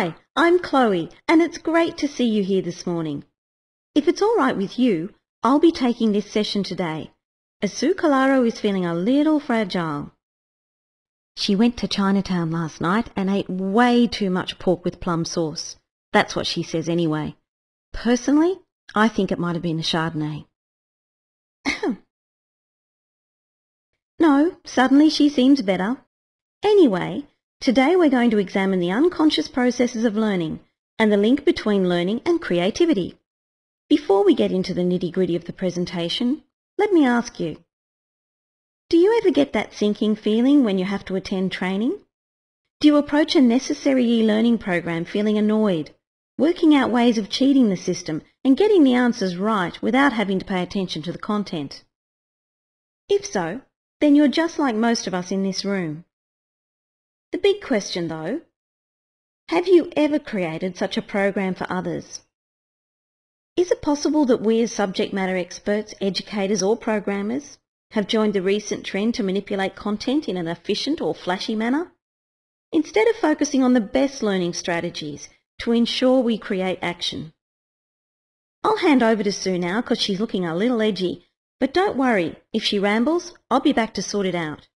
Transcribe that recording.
Hi, I'm Chloe, and it's great to see you here this morning. If it's all right with you, I'll be taking this session today, Asu Calaro is feeling a little fragile. She went to Chinatown last night and ate way too much pork with plum sauce. That's what she says anyway. Personally, I think it might have been a Chardonnay. no, suddenly she seems better. Anyway, Today we're going to examine the unconscious processes of learning and the link between learning and creativity. Before we get into the nitty gritty of the presentation, let me ask you, do you ever get that sinking feeling when you have to attend training? Do you approach a necessary e-learning program feeling annoyed, working out ways of cheating the system and getting the answers right without having to pay attention to the content? If so, then you're just like most of us in this room. The big question though, have you ever created such a program for others? Is it possible that we as subject matter experts, educators or programmers have joined the recent trend to manipulate content in an efficient or flashy manner? Instead of focusing on the best learning strategies to ensure we create action. I'll hand over to Sue now because she's looking a little edgy, but don't worry, if she rambles, I'll be back to sort it out.